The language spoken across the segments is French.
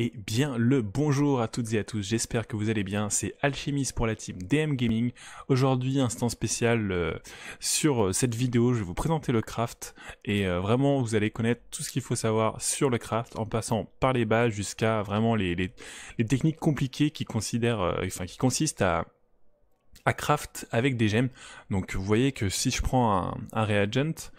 et bien le bonjour à toutes et à tous, j'espère que vous allez bien, c'est Alchemist pour la team DM Gaming. Aujourd'hui, instant spécial euh, sur euh, cette vidéo, je vais vous présenter le craft et euh, vraiment vous allez connaître tout ce qu'il faut savoir sur le craft en passant par les bases jusqu'à vraiment les, techniques compliquées qui, considèrent, enfin, qui consistent à à craft avec des gemmes. Donc vous voyez que si je prends un, reagent,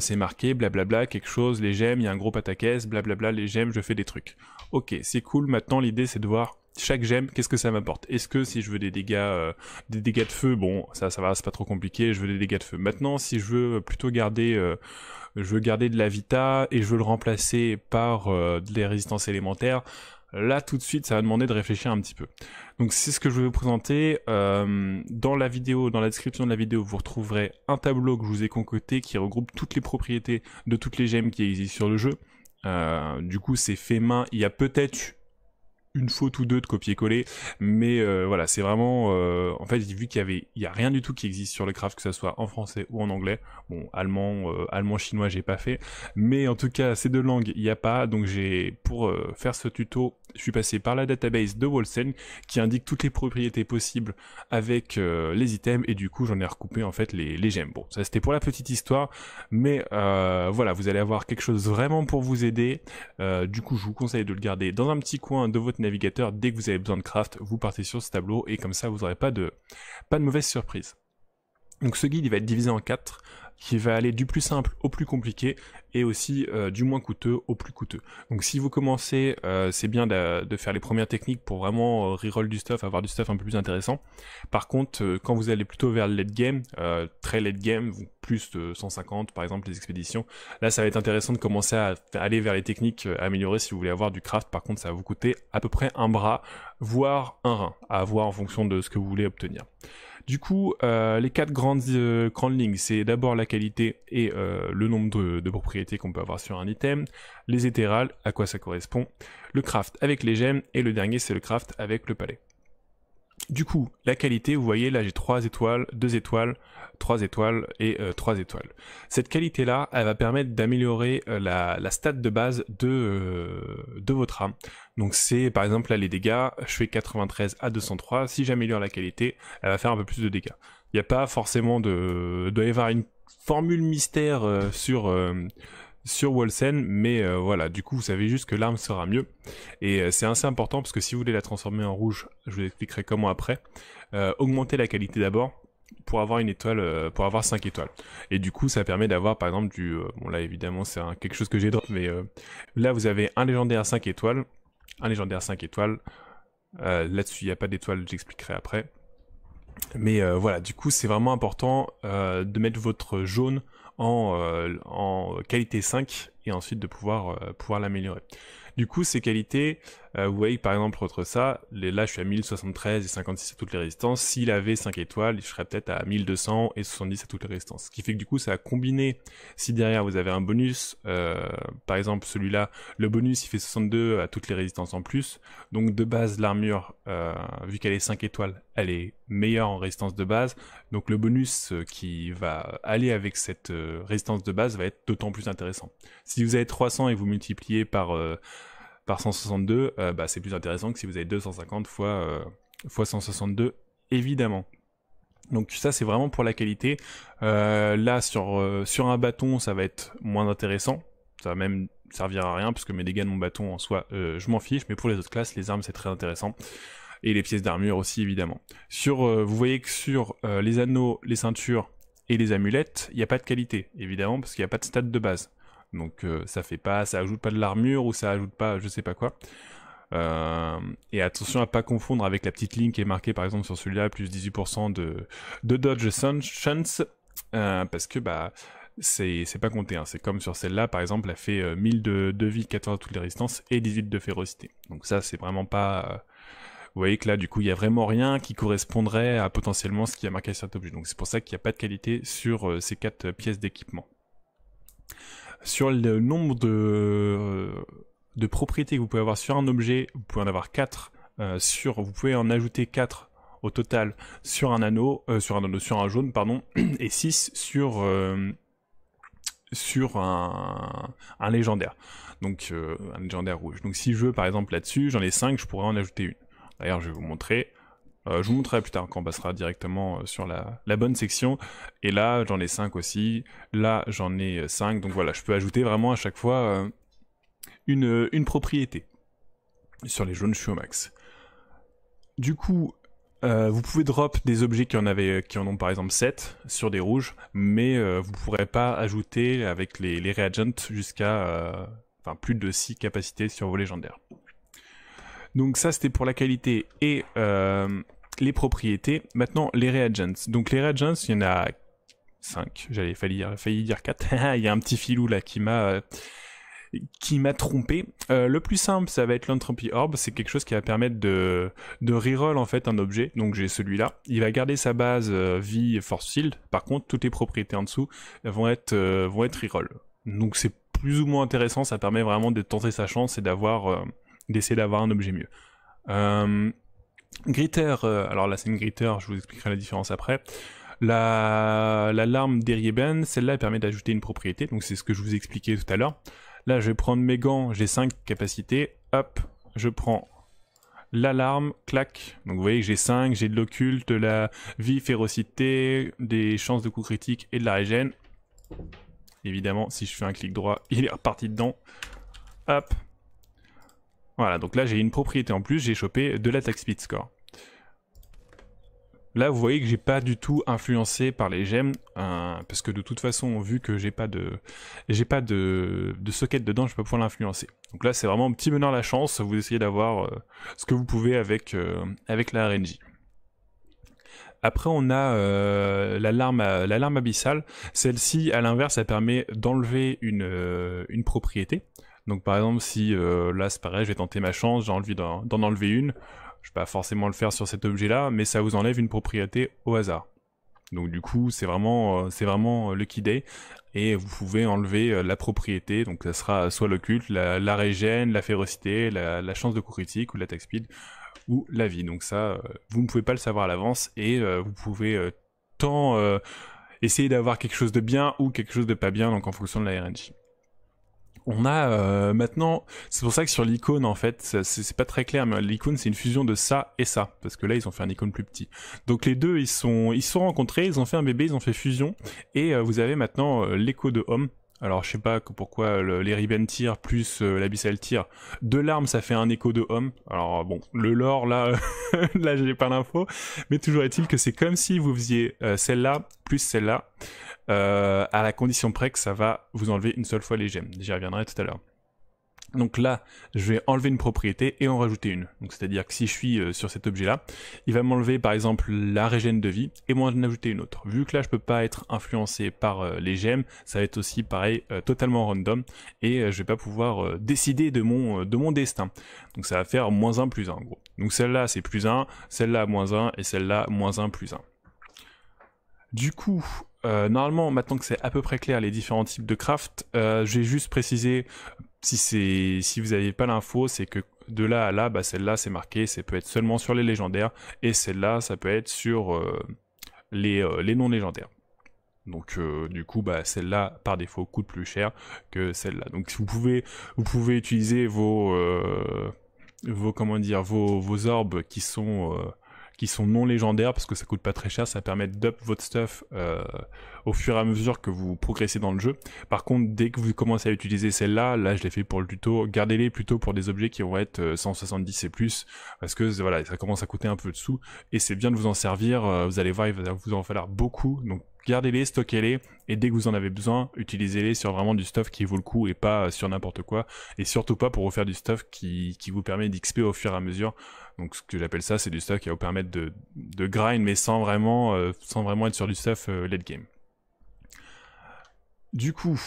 c'est marqué blablabla, quelque chose, les gemmes, il y a un gros pataquès, blablabla, les gemmes, je fais des trucs ok, c'est cool, maintenant l'idée c'est de voir chaque gemme, qu'est-ce que ça m'apporte Est-ce que si je veux des dégâts, euh, des dégâts de feu, bon, ça, ça va, c'est pas trop compliqué. Je veux des dégâts de feu. Maintenant, si je veux plutôt garder, euh, je veux garder de la vita et je veux le remplacer par euh, des résistances élémentaires. Là, tout de suite, ça va demander de réfléchir un petit peu. Donc, c'est ce que je vais vous présenter. dans la vidéo, dans la description de la vidéo, vous retrouverez un tableau que je vous ai concocté qui regroupe toutes les propriétés de toutes les gemmes qui existent sur le jeu. Euh, du coup, c'est fait main. Il y a peut-être une faute ou deux de copier-coller, mais euh, voilà, c'est vraiment, euh, en fait, vu qu'il y avait, il y a rien du tout qui existe sur le craft, que ce soit en français ou en anglais, bon, allemand, euh, allemand, chinois, j'ai pas fait, mais en tout cas, ces deux langues, il n'y a pas, donc j'ai, pour faire ce tuto, je suis passé par la database de Wolsen, qui indique toutes les propriétés possibles avec les items, et du coup, j'en ai recoupé, en fait, les, les gemmes. Bon, ça c'était pour la petite histoire, mais voilà, vous allez avoir quelque chose vraiment pour vous aider, du coup, je vous conseille de le garder dans un petit coin de votre navigateur, dès que vous avez besoin de craft, vous partez sur ce tableau et comme ça vous n'aurez pas de, pas de mauvaise surprise. Donc ce guide il va être divisé en quatre qui va aller du plus simple au plus compliqué et aussi euh, du moins coûteux au plus coûteux. Donc si vous commencez, euh, c'est bien de, faire les premières techniques pour vraiment euh, reroll du stuff, avoir du stuff un peu plus intéressant. Par contre, quand vous allez plutôt vers le late game, très late game, plus de 150 par exemple les expéditions, là ça va être intéressant de commencer à aller vers les techniques améliorées si vous voulez avoir du craft. Par contre, ça va vous coûter à peu près un bras, voire un rein, à avoir en fonction de ce que vous voulez obtenir. Du coup, euh, les quatre euh, grandes, lignes, c'est d'abord la qualité et euh, le nombre de, de propriétés qu'on peut avoir sur un item, les éthérales, à quoi ça correspond, le craft avec les gemmes, et le dernier, c'est le craft avec le palais. Du coup, la qualité, vous voyez, là j'ai 3 étoiles, 2 étoiles, 3 étoiles et 3 euh, étoiles. Cette qualité-là, elle va permettre d'améliorer euh, la, la, stat de base de, euh, de votre âme. Donc c'est par exemple là les dégâts, je fais 93 à 203, si j'améliore la qualité, elle va faire un peu plus de dégâts. Il n'y a pas forcément de... Il doit y avoir une formule mystère sur sur Wolsen, mais euh, voilà, du coup vous savez juste que l'arme sera mieux, et euh, c'est assez important parce que si vous voulez la transformer en rouge, je vous expliquerai comment après, euh, Augmenter la qualité d'abord, pour avoir une étoile, pour avoir 5 étoiles. Et du coup, ça permet d'avoir par exemple du. bon, là évidemment, c'est quelque chose que j'ai drop, mais là vous avez un légendaire 5 étoiles, un légendaire 5 étoiles. Là-dessus, il n'y a pas d'étoiles, j'expliquerai après. Mais euh, voilà, du coup, c'est vraiment important euh, de mettre votre jaune en, euh, en, qualité 5 et ensuite de pouvoir, pouvoir l'améliorer. Du coup, ces qualités, euh, par exemple, entre ça, les, là, je suis à 1073 et 56 à toutes les résistances. S'il avait 5 étoiles, je serais peut-être à 1200 et 70 à toutes les résistances. Ce qui fait que du coup, ça a combiné. Si derrière, vous avez un bonus, euh, par exemple, celui-là, le bonus, il fait 62 à toutes les résistances en plus. Donc, de base, l'armure, euh, vu qu'elle est 5 étoiles, elle est meilleure en résistance de base. Donc, le bonus euh, qui va aller avec cette résistance de base va être d'autant plus intéressant. Si vous avez 300 et vous multipliez par par 162, euh, bah, c'est plus intéressant que si vous avez 250 fois, euh, fois 162, évidemment. Donc ça c'est vraiment pour la qualité. Euh, là sur, sur un bâton ça va être moins intéressant. Ça va même servir à rien puisque mes dégâts de mon bâton en soi je m'en fiche. Mais pour les autres classes les armes c'est très intéressant. Et les pièces d'armure aussi évidemment. Sur, vous voyez que sur les anneaux, les ceintures et les amulettes, il n'y a pas de qualité évidemment parce qu'il n'y a pas de stade de base. Donc euh, ça fait pas, ça ajoute pas de l'armure ou ça ajoute pas, je sais pas quoi. Euh, et attention à pas confondre avec la petite ligne qui est marquée par exemple sur celui-là, plus 18% de, dodge chance, euh, parce que bah c'est pas compté. Hein. C'est comme sur celle-là, par exemple, elle fait 1000 de, vie, 14 toutes les résistances et 18 de férocité. Donc ça, c'est vraiment pas... Vous voyez que là, du coup, il y a vraiment rien qui correspondrait à potentiellement ce qui a marqué cet objet. Donc c'est pour ça qu'il n'y a pas de qualité sur ces quatre pièces d'équipement sur le nombre de, euh, de propriétés que vous pouvez avoir sur un objet, vous pouvez en avoir 4 euh, sur, vous pouvez en ajouter 4 au total sur un anneau, euh, sur un anneau, sur un jaune, pardon, et 6 sur, sur un, un, légendaire. Donc, un légendaire rouge. Donc, si je veux, par exemple, là-dessus, j'en ai 5, je pourrais en ajouter une. D'ailleurs, je vais vous montrer. Euh, je vous montrerai plus tard quand on passera directement euh, sur la, bonne section. Et là, j'en ai 5 aussi. Là, j'en ai 5. Euh, Donc voilà, je peux ajouter vraiment à chaque fois une, propriété. Sur les jaunes, je suis au max. Du coup, vous pouvez drop des objets qui en, avaient, qui en ont par exemple 7 sur des rouges, mais vous ne pourrez pas ajouter avec les, reagents jusqu'à plus de 6 capacités sur vos légendaires. Donc ça c'était pour la qualité et les propriétés. Maintenant, les reagents. Donc les reagents, il y en a 5. J'allais, failli dire, dire 4. il y a un petit filou là qui m'a... qui m'a trompé. Euh, le plus simple, ça va être l'entropy orb. C'est quelque chose qui va permettre de, de reroll en fait un objet. Donc j'ai celui-là. Il va garder sa base euh, vie force field. Par contre, toutes les propriétés en dessous vont être, euh, vont être reroll. Donc c'est plus ou moins intéressant. Ça permet vraiment de tenter sa chance et d'avoir, d'essayer d'avoir un objet mieux. Gritter, euh, alors la scène Gritter, je vous expliquerai la différence après. La, L'alarme celle-là permet d'ajouter une propriété, donc c'est ce que je vous expliquais tout à l'heure. Là, je vais prendre mes gants, j'ai 5 capacités. Hop, je prends l'alarme, clac. Donc vous voyez que j'ai 5, j'ai de l'occulte, de la vie, férocité, des chances de coup critique et de la régène. Évidemment, si je fais un clic droit, il est reparti dedans. Hop, voilà, donc là j'ai une propriété en plus, j'ai chopé de l'attaque speed score. Là, vous voyez que j'ai pas du tout influencé par les gemmes, hein, parce que de toute façon, vu que j'ai pas de, j'ai pas de, de, socket dedans, je peux pas pouvoir l'influencer. Donc là, c'est vraiment un petit meneur la chance. Vous essayez d'avoir euh, ce que vous pouvez avec euh, avec la RNG. Après, on a euh, l'alarme, abyssale. Celle-ci, à l'inverse, elle permet d'enlever une euh, propriété. Donc par exemple, si euh, là c'est pareil, je vais tenter ma chance, j'ai envie d'en enlever une, je vais pas forcément le faire sur cet objet-là, mais ça vous enlève une propriété au hasard. Donc du coup, c'est vraiment, euh, c'est vraiment euh, Day, et vous pouvez enlever la propriété, donc ça sera soit l'occulte, la, la régène, la férocité, la, la chance de coup critique ou l'attaque speed, ou la vie. Donc ça, vous ne pouvez pas le savoir à l'avance, et vous pouvez tant essayer d'avoir quelque chose de bien ou quelque chose de pas bien, donc en fonction de la RNG on a euh, maintenant, c'est pour ça que sur l'icône en fait, c'est pas très clair, mais l'icône c'est une fusion de ça et ça, parce que là ils ont fait un icône plus petit. Donc les deux ils sont ils sont rencontrés, ils ont fait un bébé, ils ont fait fusion, et euh, vous avez maintenant euh, l'écho de homme. Alors je sais pas pourquoi les ribbons tirent plus l'abyssal tire. deux larmes ça fait un écho de homme. Alors bon, le lore là, là j'ai pas l'info, mais toujours est-il que c'est comme si vous faisiez celle-là plus celle-là. Euh, à la condition près que ça va vous enlever une seule fois les gemmes. J'y reviendrai tout à l'heure. Donc là, je vais enlever une propriété et en rajouter une. Donc c'est-à-dire que si je suis euh, sur cet objet-là, il va m'enlever par exemple la régène de vie et moi en ajouter une autre. Vu que là, je peux pas être influencé par euh, les gemmes, ça va être aussi pareil, totalement random et je vais pas pouvoir décider de mon, de mon destin. Donc ça va faire moins 1 plus 1 en gros. Donc celle-là, c'est plus 1, celle-là, moins 1 et celle-là, moins 1 plus 1. Du coup, euh, normalement, maintenant que c'est à peu près clair les différents types de craft, euh, j'ai juste précisé si si vous n'avez pas l'info, c'est que de là à là, bah celle-là c'est marqué, ça peut être seulement sur les légendaires et celle-là ça peut être sur euh, les, les non légendaires. Donc du coup, bah, celle-là, par défaut, coûte plus cher que celle-là. Donc vous pouvez, vous pouvez utiliser vos, vos, comment dire, vos, orbes qui sont, qui sont non légendaires parce que ça coûte pas très cher, ça permet d'up votre stuff euh, au fur et à mesure que vous progressez dans le jeu. Par contre, dès que vous commencez à utiliser celles-là, là je l'ai fait pour le tuto, gardez-les plutôt pour des objets qui vont être 170 euh, et plus parce que voilà, ça commence à coûter un peu de sous et c'est bien de vous en servir, euh, vous allez voir, il va vous en falloir beaucoup, donc gardez-les, stockez-les, et dès que vous en avez besoin, utilisez-les sur vraiment du stuff qui vaut le coup et pas euh, sur n'importe quoi, et surtout pas pour refaire du stuff qui, vous permet d'XP au fur et à mesure. Donc ce que j'appelle ça, c'est du stuff qui va vous permettre de, grind, mais sans vraiment, euh, sans vraiment être sur du stuff euh, late game. Du coup,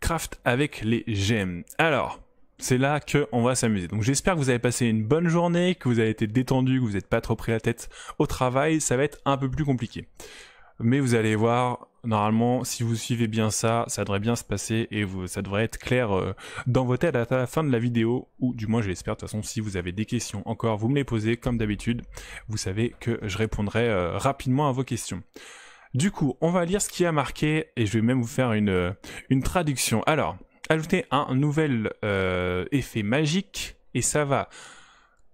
craft avec les gemmes. Alors, c'est là que on va s'amuser. Donc j'espère que vous avez passé une bonne journée, que vous avez été détendu, que vous n'êtes pas trop pris la tête au travail. Ça va être un peu plus compliqué. Mais vous allez voir, normalement, si vous suivez bien ça, ça devrait bien se passer et ça devrait être clair euh, dans vos têtes à la fin de la vidéo, ou du moins je l'espère. De toute façon, si vous avez des questions encore, vous me les posez comme d'habitude. Vous savez que je répondrai euh, rapidement à vos questions. Du coup, on va lire ce qui a marqué et je vais même vous faire une, euh, une traduction. Alors, ajoutez un nouvel effet magique et ça va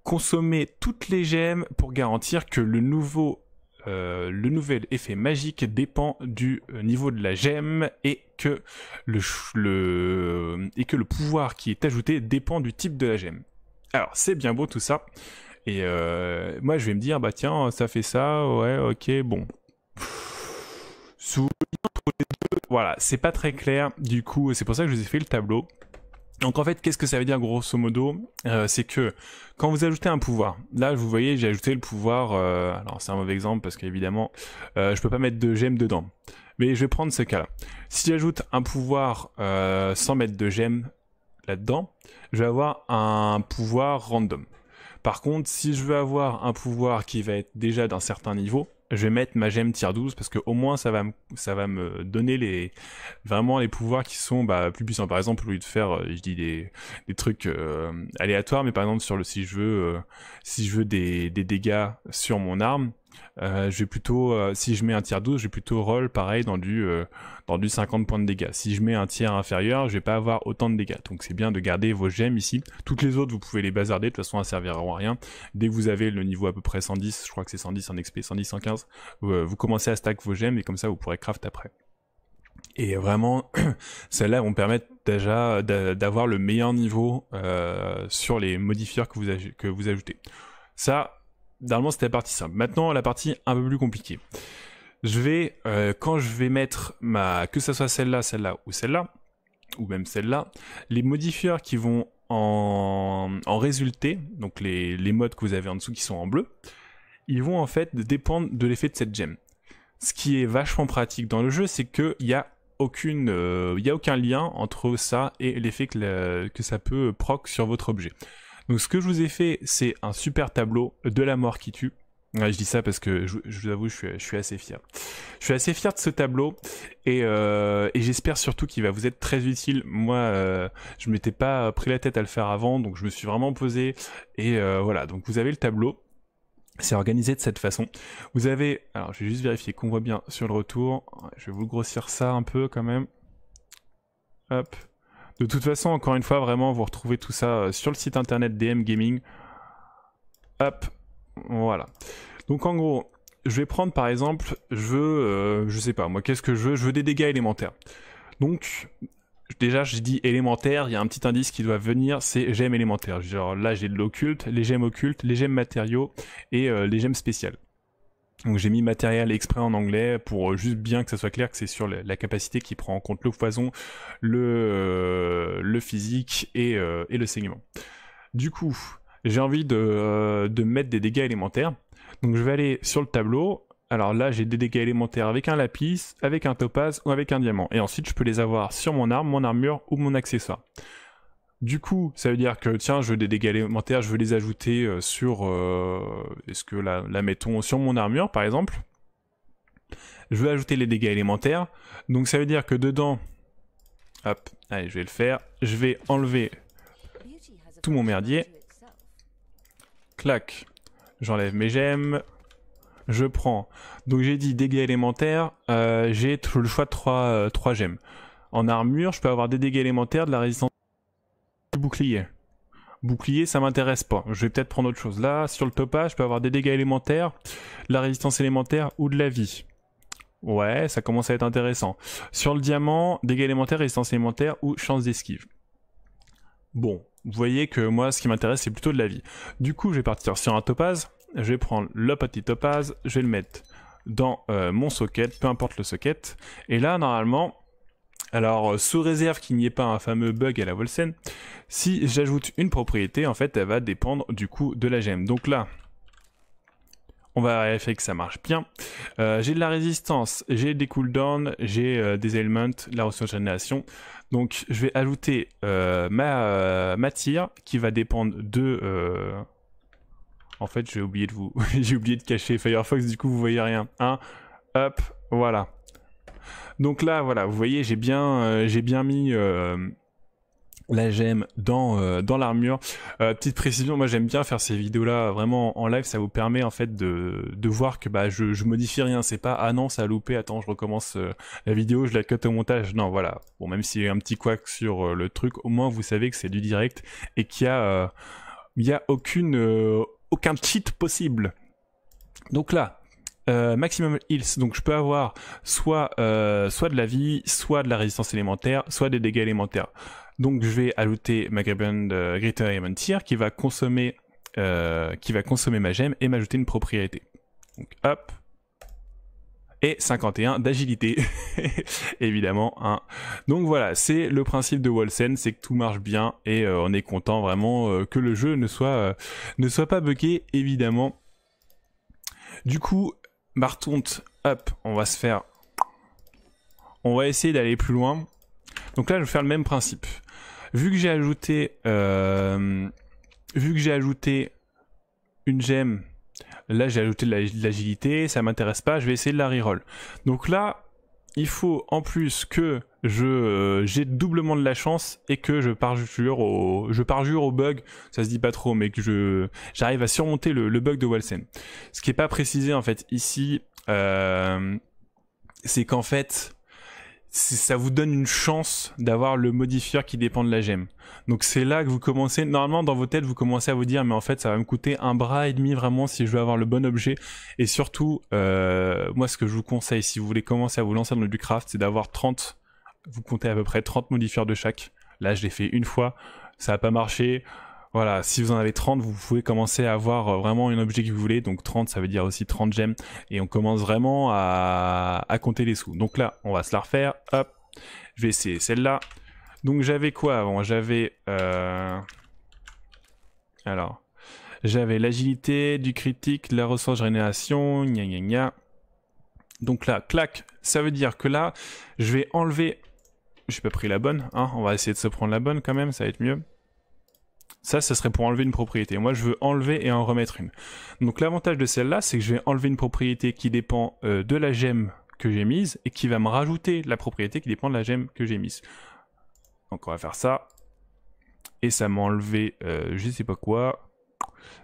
consommer toutes les gemmes pour garantir que le nouveau euh, le nouvel effet magique dépend du euh, niveau de la gemme et que le, et que le pouvoir qui est ajouté dépend du type de la gemme. Alors c'est bien beau tout ça. Et euh, moi je vais me dire, bah tiens, ça fait ça, ouais, ok, bon. Sous voilà, c'est pas très clair, du coup c'est pour ça que je vous ai fait le tableau. Donc en fait, qu'est-ce que ça veut dire grosso modo euh, C'est que quand vous ajoutez un pouvoir, là vous voyez j'ai ajouté le pouvoir, euh, alors c'est un mauvais exemple parce qu'évidemment je euh, je peux pas mettre de gemme dedans, mais je vais prendre ce cas-là. Si j'ajoute un pouvoir sans mettre de gemme là-dedans, je vais avoir un pouvoir random. Par contre, si je veux avoir un pouvoir qui va être déjà d'un certain niveau, je vais mettre ma gemme tier 12 parce que au moins ça va me, ça va me donner les vraiment les pouvoirs qui sont bah, plus puissants par exemple au lieu de faire euh, je dis des, des trucs euh, aléatoires mais par exemple sur le si je veux euh, si je veux des, des dégâts sur mon arme euh, plutôt, euh, si je mets un tiers 12, je vais plutôt roll pareil dans du, euh, dans du 50 points de dégâts. Si je mets un tiers inférieur, je vais pas avoir autant de dégâts. Donc c'est bien de garder vos gemmes ici. Toutes les autres, vous pouvez les bazarder, de toute façon, elles serviront à rien. Dès que vous avez le niveau à peu près 110, je crois que c'est 110 en XP, 110, 115, vous commencez à stack vos gemmes et comme ça, vous pourrez craft après. Et vraiment, celles-là vont permettre déjà d'avoir le meilleur niveau sur les modifiers que vous, que vous ajoutez. Ça, Normalement, c'était la partie simple. Maintenant, la partie un peu plus compliquée. Je vais, euh, quand je vais mettre ma, que ce soit celle-là, celle-là ou celle-là, ou même celle-là, les modifieurs qui vont en, en résulter, donc les, modes que vous avez en dessous qui sont en bleu, ils vont en fait dépendre de l'effet de cette gemme. Ce qui est vachement pratique dans le jeu, c'est qu'il n'y a, euh, a aucun lien entre ça et l'effet que, que ça peut proc sur votre objet. Donc ce que je vous ai fait, c'est un super tableau de la mort qui tue. je dis ça parce que je, vous avoue, je suis, assez fier. Je suis assez fier de ce tableau et, euh, j'espère surtout qu'il va vous être très utile. Moi, je euh, je m'étais pas pris la tête à le faire avant, donc je me suis vraiment posé et euh, voilà. Donc vous avez le tableau. C'est organisé de cette façon. Vous avez, alors je vais juste vérifier qu'on voit bien sur le retour. Je vais vous grossir ça un peu quand même. Hop, de toute façon, encore une fois, vraiment, vous retrouvez tout ça euh, sur le site internet DM Gaming. Hop, voilà. Donc en gros, je vais prendre par exemple, je veux, euh, je sais pas, moi, qu'est-ce que je veux Je veux des dégâts élémentaires. Donc, déjà, j'ai dit élémentaire, il y a un petit indice qui doit venir, c'est gemme élémentaires. Genre là, j'ai de l'occulte, les gemmes occultes, les gemmes matériaux et euh, les gemmes spéciales. Donc j'ai mis matériel exprès en anglais pour euh, juste bien que ça soit clair que c'est sur la, capacité qui prend en compte le foison, le, euh, physique euh, et, le saignement. Du coup, j'ai envie de, de mettre des dégâts élémentaires. Donc je vais aller sur le tableau alors là, j'ai des dégâts élémentaires avec un lapis, avec un topaz ou avec un diamant. Et ensuite, je peux les avoir sur mon arme, mon armure ou mon accessoire. Du coup, ça veut dire que tiens, je veux des dégâts élémentaires, je veux les ajouter euh, sur euh, est-ce que la mettons sur mon armure par exemple. Je veux ajouter les dégâts élémentaires. Donc ça veut dire que dedans hop, allez, je vais le faire. Je vais enlever tout mon merdier. Clac. J'enlève mes gemmes. Je prends. Donc j'ai dit dégâts élémentaires, euh, j'ai le choix de 3 gemmes. En armure, je peux avoir des dégâts élémentaires, de la résistance bouclier. Bouclier, ça m'intéresse pas. Je vais peut-être prendre autre chose. Là, sur le topaz je peux avoir des dégâts élémentaires, la résistance élémentaire ou de la vie. Ouais, ça commence à être intéressant. Sur le diamant, dégâts élémentaires, résistance élémentaire ou chance d'esquive. Bon, vous voyez que moi, ce qui m'intéresse, c'est plutôt de la vie. Du coup, je vais partir sur un topaz. Je vais prendre le petit topaz. Je vais le mettre dans euh, mon socket, peu importe le socket. Et là, normalement, alors, euh, sous réserve qu'il n'y ait pas un fameux bug à la Volsen, si j'ajoute une propriété, en fait, elle va dépendre du coût de la gemme. Donc là, on va vérifier que ça marche bien. Euh, j'ai de la résistance, j'ai des cooldowns, j'ai euh, des ailments, la ressource génération Donc, je vais ajouter ma, qui va dépendre de... En fait, j'ai oublié de vous... j'ai oublié de cacher Firefox, du coup, vous voyez rien. Hop, voilà. Donc là, voilà, vous voyez, j'ai bien, euh, j'ai bien mis euh, la gemme dans euh, dans l'armure. petite précision, moi j'aime bien faire ces vidéos là vraiment en live, ça vous permet en fait de, de voir que bah je, je modifie rien, c'est pas ah non ça a loupé, attends je recommence la vidéo, je la cut au montage. Non voilà, bon même s'il y a un petit quack sur le truc, au moins vous savez que c'est du direct et qu'il y a a aucune aucun cheat possible. Donc là, euh, maximum heals. Donc je peux avoir soit, euh, soit de la vie, soit de la résistance élémentaire, soit des dégâts élémentaires. Donc je vais ajouter ma de euh, Greater Tier qui va consommer qui va consommer ma gemme et m'ajouter une propriété. Donc hop. Et 51 d'agilité, évidemment. Hein. Donc voilà, c'est le principe de Wolsen, c'est que tout marche bien et on est content vraiment que le jeu ne soit, ne soit pas bugué. évidemment. Du coup, Bartont, hop, on va se faire... On va essayer d'aller plus loin. Donc là, je vais faire le même principe. Vu que j'ai ajouté... Euh, vu que j'ai ajouté une gemme, là j'ai ajouté de l'agilité, ça m'intéresse pas, je vais essayer de la reroll. Donc là, il faut en plus que je euh, j'ai doublement de la chance et que je parjure au je parjure au bug, ça se dit pas trop, mais que je j'arrive à surmonter le, bug de Walsen. Ce qui est pas précisé en fait ici, euh, c'est qu'en fait ça vous donne une chance d'avoir le modifieur qui dépend de la gemme. Donc c'est là que vous commencez, normalement dans vos têtes vous commencez à vous dire mais en fait ça va me coûter un bras et demi vraiment si je veux avoir le bon objet. Et surtout, euh, moi ce que je vous conseille si vous voulez commencer à vous lancer dans du craft c'est d'avoir 30, vous comptez à peu près 30 modifiers de chaque. Là je l'ai fait une fois, ça n'a pas marché, voilà, si vous en avez 30, vous pouvez commencer à avoir euh, vraiment un objet que vous voulez. Donc 30, ça veut dire aussi 30 gemmes. Et on commence vraiment à, compter les sous. Donc là, on va se la refaire. Hop, je vais essayer celle-là. Donc j'avais quoi avant J'avais... Euh, alors... J'avais l'agilité, du critique, la ressource génération, gna gna gna. Donc là, clac, ça veut dire que là, je vais enlever... je n'ai pas pris la bonne, hein. on va essayer de se prendre la bonne quand même, ça va être mieux. Ça, ça serait pour enlever une propriété. Moi, je veux enlever et en remettre une. Donc l'avantage de celle-là, c'est que je vais enlever une propriété qui dépend euh, de la gemme que j'ai mise et qui va me rajouter la propriété qui dépend de la gemme que j'ai mise. Donc on va faire ça. Et ça m'a enlevé, je euh, je sais pas quoi.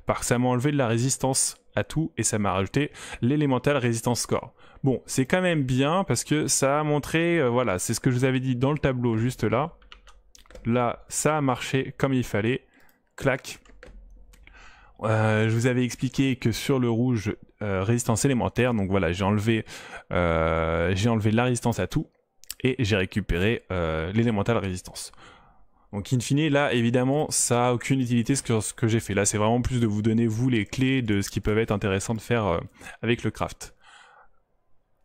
que ça m'a enlevé de la résistance à tout et ça m'a rajouté l'élémental résistance score. Bon, c'est quand même bien parce que ça a montré, euh, voilà, c'est ce que je vous avais dit dans le tableau juste là. Là, ça a marché comme il fallait clac. Euh, je vous avais expliqué que sur le rouge, euh, résistance élémentaire, donc voilà, j'ai enlevé, euh, j'ai enlevé la résistance à tout et j'ai récupéré l'élémentale résistance. Donc in fine, là, évidemment, ça n'a aucune utilité ce que, ce que j'ai fait. Là, c'est vraiment plus de vous donner, vous, les clés de ce qui peut être intéressant de faire avec le craft.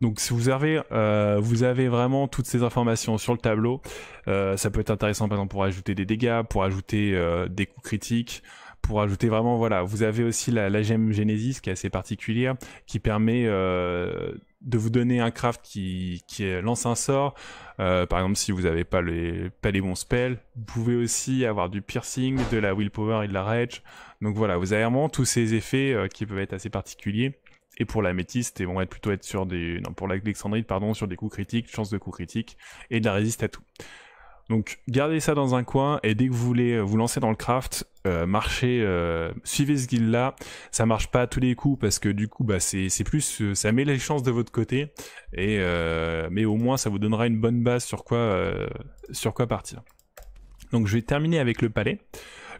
Donc si vous avez, euh, vous avez vraiment toutes ces informations sur le tableau, euh, ça peut être intéressant par exemple pour ajouter des dégâts, pour ajouter euh, des coups critiques, pour ajouter vraiment voilà. Vous avez aussi la, la gemme Genesis qui est assez particulière, qui permet de vous donner un craft qui, lance un sort. par exemple, si vous n'avez pas les, pas les bons spells, vous pouvez aussi avoir du piercing, de la willpower et de la rage. Donc voilà, vous avez vraiment tous ces effets qui peuvent être assez particuliers. Et pour la métiste, on va plutôt être sur des. Non, pour l'alexandrite, pardon, sur des coups critiques, chance de coups critiques et de la résiste à tout. Donc gardez ça dans un coin et dès que vous voulez euh, vous lancer dans le craft, euh, marchez, euh, suivez ce guide là. Ça marche pas à tous les coups parce que du coup bah c'est plus ça met les chances de votre côté et mais au moins ça vous donnera une bonne base sur quoi sur quoi partir. Donc je vais terminer avec le palais.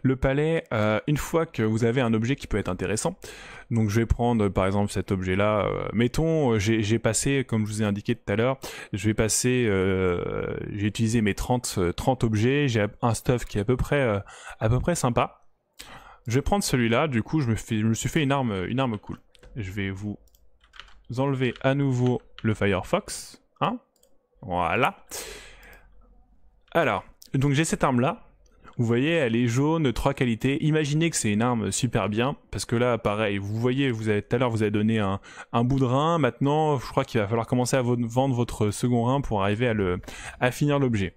Le palais, euh, une fois que vous avez un objet qui peut être intéressant, donc je vais prendre par exemple cet objet-là. Euh, mettons, euh, j'ai passé, comme je vous ai indiqué tout à l'heure, je vais passer, j'ai utilisé mes 30, 30 objets, j'ai un stuff qui est à peu près, à peu près sympa. Je vais prendre celui-là, du coup je me, fais, suis fait une arme, une arme cool. Je vais vous enlever à nouveau le Firefox. Hein voilà. Alors, donc j'ai cette arme-là. Vous voyez, elle est jaune, trois qualités. Imaginez que c'est une arme super bien, parce que là, pareil, vous voyez, vous avez, tout à l'heure, vous avez donné un, bout de rein. Maintenant, je crois qu'il va falloir commencer à vendre votre second rein pour arriver à, finir l'objet.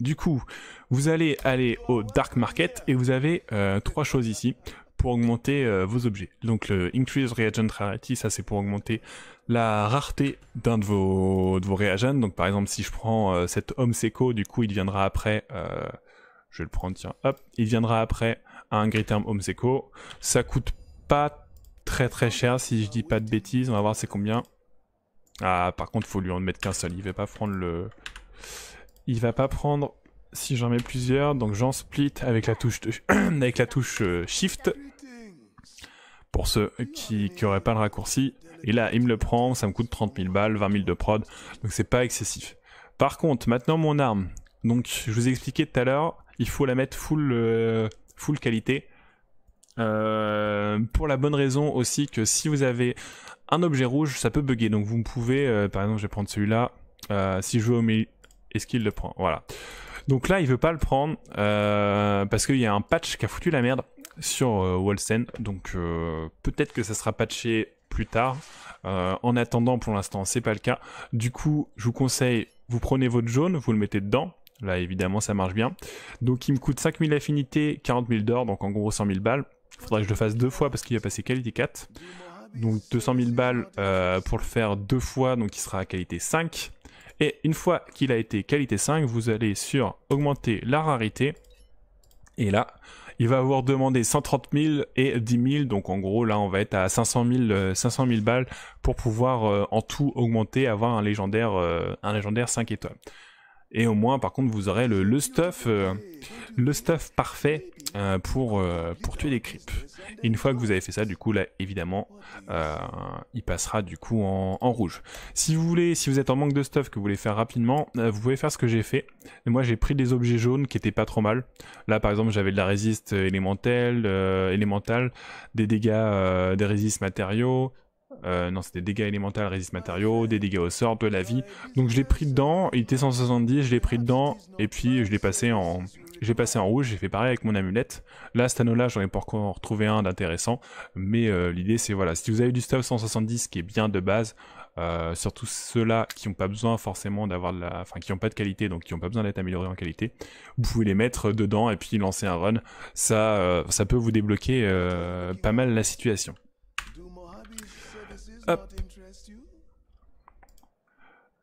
Du coup, vous allez aller au Dark Market et vous avez euh, trois choses ici pour augmenter euh, vos objets. Donc le Increase Reagent Rarity, ça c'est pour augmenter la rareté d'un de vos, de réagents. Donc par exemple si je prends euh, cet homme seco, du coup il viendra après je vais le prendre, tiens, hop. Il viendra après un gris terme Ça coûte pas très très cher si je dis pas de bêtises. On va voir c'est combien. Ah, par contre, faut lui en mettre qu'un seul. Il va pas prendre le... Il va pas prendre si j'en mets plusieurs. Donc j'en split avec la touche, avec la touche euh, Shift. Pour ceux qui n'auraient pas le raccourci. Et là, il me le prend. Ça me coûte 30 000 balles, 20 000 de prod. Donc c'est pas excessif. Par contre, maintenant mon arme. Donc je vous ai expliqué tout à l'heure il faut la mettre full, euh, full qualité. Euh, pour la bonne raison aussi que si vous avez un objet rouge, ça peut bugger. Donc vous pouvez, euh, par exemple, je vais prendre celui-là. si je veux au milieu, est-ce qu'il le prend Voilà. Donc là, il veut pas le prendre parce qu'il y a un patch qui a foutu la merde sur Wallsen. Donc peut-être que ça sera patché plus tard. en attendant, pour l'instant, c'est pas le cas. Du coup, je vous conseille, vous prenez votre jaune, vous le mettez dedans Là, évidemment, ça marche bien. Donc, il me coûte 5000 affinités, 40 000 d'or, donc en gros 100 000 balles. Faudrait que je le fasse deux fois parce qu'il va passer qualité 4. Donc, 200 000 balles euh, pour le faire deux fois, donc il sera à qualité 5. Et une fois qu'il a été qualité 5, vous allez sur augmenter la rarité. Et là, il va avoir demandé 130 000 et 10 000. Donc en gros, là, on va être à 500 000, euh, balles pour pouvoir euh, en tout augmenter, avoir un légendaire, un légendaire 5 étoiles. Et au moins, par contre, vous aurez le, stuff, euh, le stuff parfait euh, pour, euh, pour tuer des creeps. Et une fois que vous avez fait ça, du coup, là, évidemment, il passera du coup en, rouge. Si vous voulez, si vous êtes en manque de stuff, que vous voulez faire rapidement, vous pouvez faire ce que j'ai fait. moi, j'ai pris des objets jaunes qui étaient pas trop mal. Là, par exemple, j'avais de la résiste élémentale, élémentale des dégâts des résistes matériaux, non, euh, non, c'était dégâts élémentaires, résiste ah, matériaux, des dégâts au sort, de la vie. Donc je l'ai pris dedans, il était 170, je l'ai pris dedans, et puis je l'ai passé en... J'ai passé en rouge, j'ai fait pareil avec mon amulette. Là, cet anneau-là, j'en ai pas encore retrouvé un d'intéressant. Mais euh, l'idée, c'est voilà, si vous avez du stuff 170 qui est bien de base, euh, surtout ceux-là qui n'ont pas besoin forcément d'avoir de la... Enfin, qui n'ont pas de qualité, donc qui n'ont pas besoin d'être améliorés en qualité, vous pouvez les mettre dedans et puis lancer un run. ça peut vous débloquer pas mal la situation.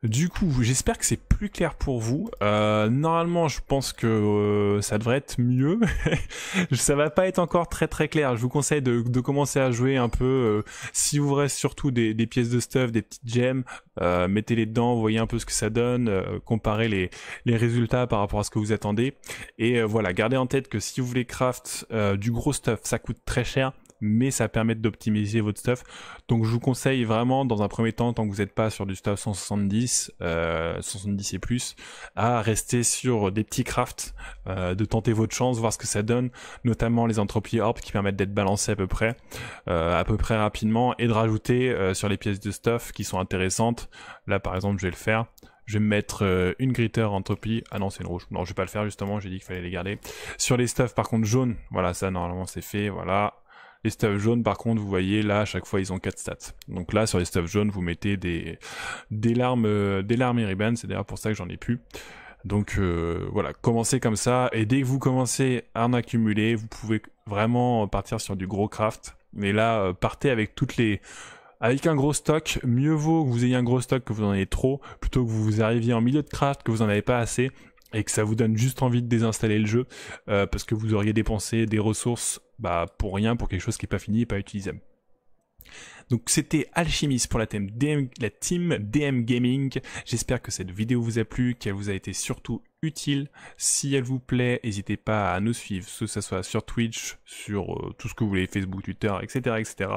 Du coup, j'espère que c'est plus clair pour vous. Euh, normalement, je pense que euh, ça devrait être mieux. ça va pas être encore très très clair. Je vous conseille de, commencer à jouer un peu. Euh, si vous reste surtout des, pièces de stuff, des petites gemmes, mettez-les dedans, voyez un peu ce que ça donne, comparez les, les, résultats par rapport à ce que vous attendez. Et voilà, gardez en tête que si vous voulez craft du gros stuff, ça coûte très cher mais ça permet d'optimiser votre stuff. Donc je vous conseille vraiment, dans un premier temps, tant que vous n'êtes pas sur du stuff 170, euh, 170 et plus, à rester sur des petits crafts, euh, de tenter votre chance, voir ce que ça donne, notamment les entropies orbs qui permettent d'être balancés à peu près, euh, à peu près rapidement, et de rajouter euh, sur les pièces de stuff qui sont intéressantes. Là par exemple, je vais le faire. Je vais mettre une gritter entropie. Ah non, c'est une rouge. Non, je vais pas le faire justement. J'ai dit qu'il fallait les garder. Sur les stuff par contre, jaune. Voilà, ça normalement c'est fait. Voilà, les stuffs jaunes, par contre, vous voyez là, à chaque fois, ils ont 4 stats. Donc là, sur les stuff jaunes, vous mettez des, des larmes, euh, des larmes et C'est d'ailleurs pour ça que j'en ai plus. Donc euh, voilà, commencez comme ça. Et dès que vous commencez à en accumuler, vous pouvez vraiment partir sur du gros craft. Mais là, euh, partez avec toutes les avec un gros stock, mieux vaut que vous ayez un gros stock que vous en ayez trop, plutôt que vous arriviez en milieu de craft, que vous en avez pas assez, et que ça vous donne juste envie de désinstaller le jeu, parce que vous auriez dépensé des ressources bah, pour rien, pour quelque chose qui n'est pas fini et pas utilisable. Donc c'était Alchimiste pour la, thème la team DM Gaming. J'espère que cette vidéo vous a plu, qu'elle vous a été surtout utile. Si elle vous plaît, n'hésitez pas à nous suivre, que ce soit sur Twitch, sur euh, tout ce que vous voulez, Facebook, Twitter, etc., etc.,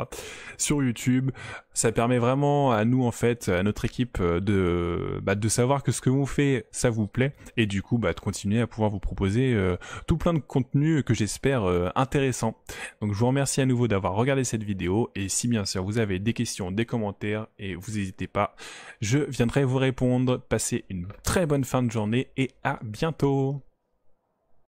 sur YouTube. Ça permet vraiment à nous, en fait, à notre équipe euh, de, bah, de savoir que ce que vous fait, ça vous plaît, et du coup, bah, de continuer à pouvoir vous proposer euh, tout plein de contenu que j'espère intéressant Donc, je vous remercie à nouveau d'avoir regardé cette vidéo, et si bien sûr vous avez des questions, des commentaires, et vous n'hésitez pas, je viendrai vous répondre. Passez une très bonne fin de journée et à bientôt